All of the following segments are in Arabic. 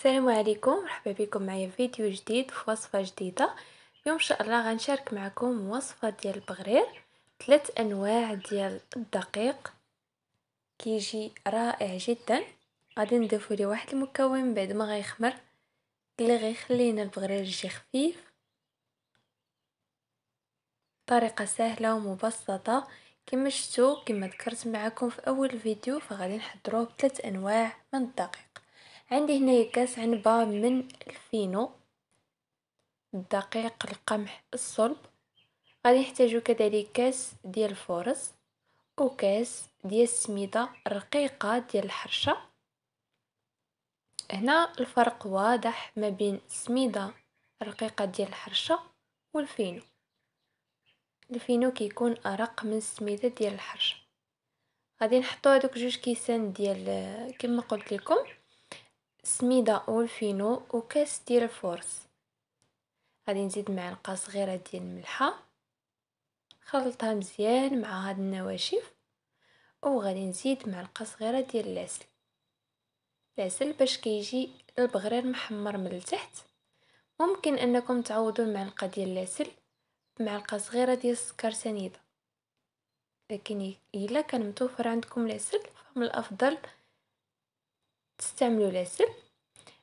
السلام عليكم مرحبا بكم معايا في فيديو جديد في وصفه جديده اليوم ان شاء الله غنشارك معكم وصفه ديال البغرير ثلاث انواع ديال الدقيق كيجي رائع جدا غادي نضيفوا ليه واحد المكون بعد ما غيخمر اللي غيخلينا البغرير يجي خفيف طريقه سهله ومبسطه كما شفتوا كما ذكرت معكم في اول فيديو فغادي نحضروه بثلاث انواع من الدقيق عندي هنايا كاس عنبة من الفينو الدقيق القمح الصلب غادي نحتاجو كذلك كاس ديال الفورص وكاس ديال السميده الرقيقة ديال الحرشه هنا الفرق واضح ما بين السميده الرقيقه ديال الحرشه والفينو الفينو كيكون ارق من السميده ديال الحرشه غادي نحطو هادوك جوج كيسان ديال كما قلت لكم سميدة أولفينو وكاس ديال الفورس غادي نزيد معلقة صغيره ديال الملحه خلطها مزيان مع هاد النواشف وغادي نزيد معلقه صغيره ديال العسل العسل باش كيجي البغرير محمر من التحت ممكن انكم تعوضوا المعلقه ديال العسل بمعلقه صغيره ديال السكر سنيده لكن الا كان متوفر عندكم العسل فمن الافضل تستعملوا العسل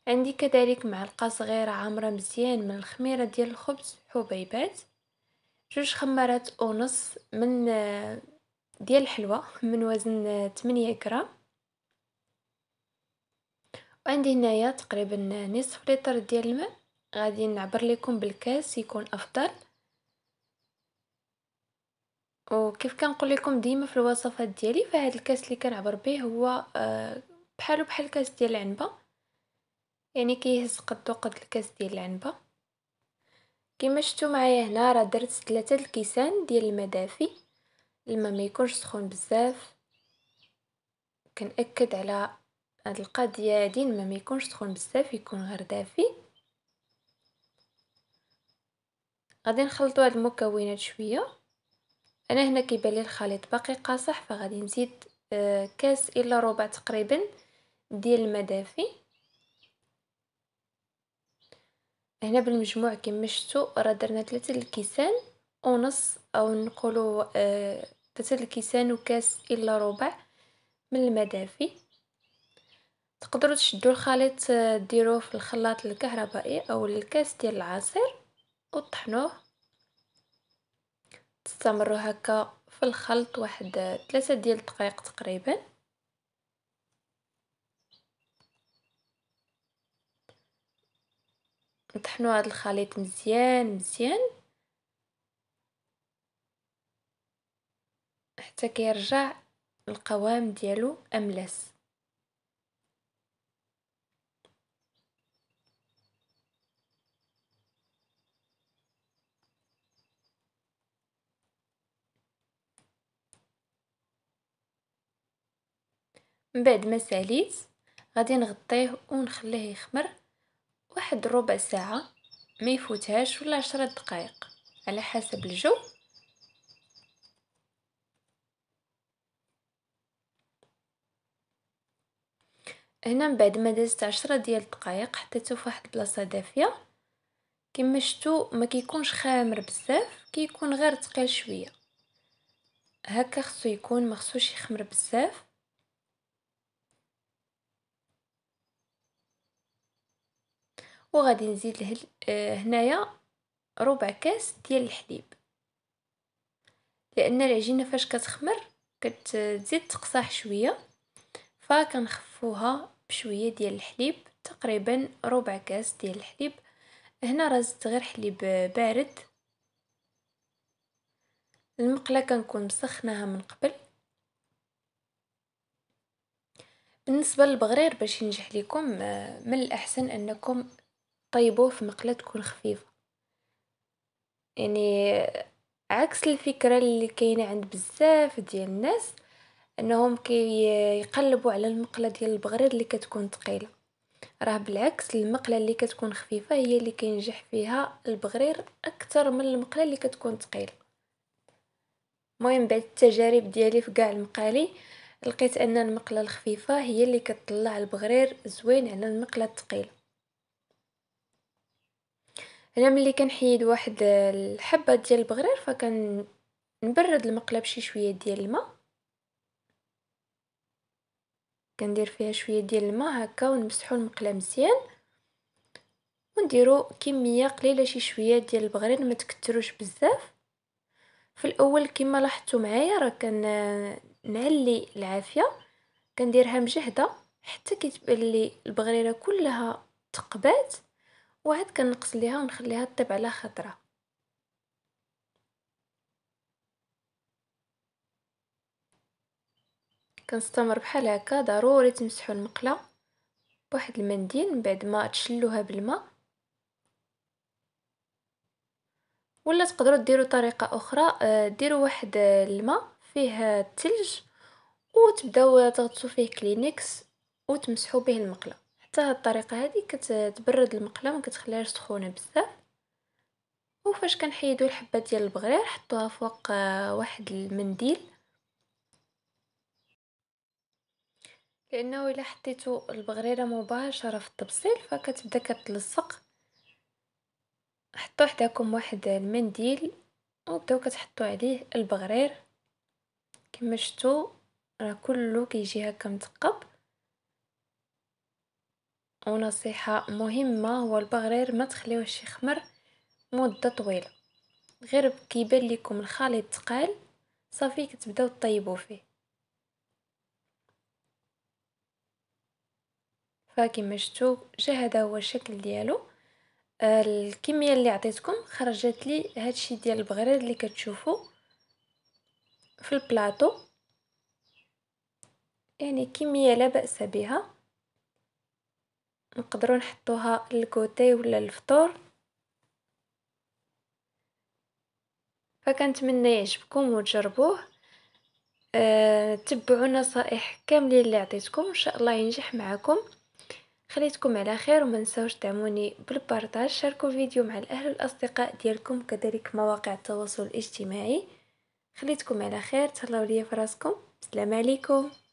عندي كذلك معلقه صغيره عامره مزيان من الخميره ديال الخبز حبيبات جوج خمارات ونص من آه، ديال الحلوى من وزن 8 آه، غرام وعندي هنايا تقريبا آه، نصف لتر ديال الماء غادي نعبر لكم بالكاس يكون افضل وكيف كنقول لكم ديما في الوصفات ديالي فهاد الكاس اللي كنعبر به هو بحالو بحال كاس ديال العنبه يعني كيهز قدو قد الكاس ديال العنبه كما شفتوا معايا هنا راه درت ثلاثه الكيسان ديال الماء دافي الماء ما يكونش سخون بزاف كنأكد على هاد القضيه هادي الماء ما يكونش سخون بزاف يكون غير دافي غادي نخلطوا هاد المكونات شويه انا هنا كيبان لي الخليط باقي قاصح فغادي نزيد آه، كاس الا ربع تقريبا ديال المدافي هنا بالمجموع كما شفتوا راه درنا ثلاثه الكيسان ونص او نقولوا آه، ثلاثه الكيسان وكاس الا ربع من المدافي تقدروا تشدوا الخليط آه، ديروه في الخلاط الكهربائي او الكاس ديال العصير وطحنوه تستمروا هكا في الخلط واحد ثلاثة آه، ديال الدقائق تقريبا نطحنو هاد الخليط مزيان مزيان حتى كيرجع القوام ديالو املس من بعد ما ساليت غادي نغطيه ونخليه يخمر واحد ربع ساعة ما يفوتهاش ولا عشرة دقائق على حسب الجو هنا من بعد ما دازت عشرة ديال الدقائق حطيته في واحد البلاصه دافيه كما شتو ما كيكونش خامر بزاف كيكون غير تقيل شويه هكا خصو يكون ما خصوش يخمر بزاف وغادي نزيد له آه، هنايا ربع كاس ديال الحليب لان العجينه فاش كتخمر كتزيد تقصاح شويه فكنخفوها بشويه ديال الحليب تقريبا ربع كاس ديال الحليب هنا زدت غير حليب بارد المقله كنكون مسخناها من قبل بالنسبه للبغرير باش ينجح لكم آه، من الاحسن انكم طيبوه في مقلة تكون خفيفة يعني عكس الفكرة اللي كاينة عند بزاف ديال الناس انهم كي يقلبوا على المقلة ديال البغرير اللي كتكون ثقيلة راه بالعكس المقلة اللي كتكون خفيفة هي اللي كينجح فيها البغرير اكثر من المقلة اللي كتكون ثقيله مهم بعد التجارب ديالي في قاع المقالي لقيت ان المقله الخفيفه هي اللي كتطلع البغرير زوين على المقله الثقيله انا ملي كنحيد واحد الحبه ديال البغرير نبرد المقله بشي شويه ديال الماء كندير فيها شويه ديال الماء هكا ونمسحوا المقله مزيان ونديروا كميه قليله شي شويه ديال البغرير ما تكتروش بزاف في الاول كما لاحظتوا معايا راه كنعلي العافيه كنديرها مجهده حتى كتبان لي البغريره كلها تقبات وعاد كنقص ليها ونخليها طيب على خضرة كنستمر بحال هكا ضروري تمسحوا المقله بواحد المنديل من بعد ما تشلوها بالماء ولا تقدروا ديروا طريقه اخرى آه، ديروا واحد آه، الماء فيه آه، الثلج وتبداو تغطسوا فيه كلينكس وتمسحوا به المقله حتى هاد الطريقه هذه كتبرد المقله ما كتخليهاش سخونه بزاف وفاش كنحيدو الحبه ديال البغرير حطوها فوق آه، واحد المنديل لانه الا حطيتو البغريره مباشره في الطبسيل فكتبدا كتلصق حطوا حداكم واحد المنديل وبداو كتحطوا عليه البغرير كما شفتوا راه كله كيجي هكا مثقب ونصيحة مهمة هو البغرير ما تخليوش يخمر مدة طويلة، غير كيبان ليكم الخليط تقال صافي كتبداو طيبو فيه فكيما شفتو جا هذا هو الشكل ديالو آه، الكميه اللي عطيتكم خرجت لي هادشي ديال البغرير اللي كتشوفوا في البلاطو يعني كميه لا باس بها نقدروا نحطوها للكوتي ولا الفطور فكنتمنى يعجبكم وتجربوه أه تبعوا النصائح كاملين اللي عطيتكم ان شاء الله ينجح معكم خليتكم على خير وما نساوش دعموني بالبارطاج شاركوا الفيديو مع الاهل والاصدقاء ديالكم كذلك مواقع التواصل الاجتماعي خليتكم على خير تهلاو ليا فراسكم السلام عليكم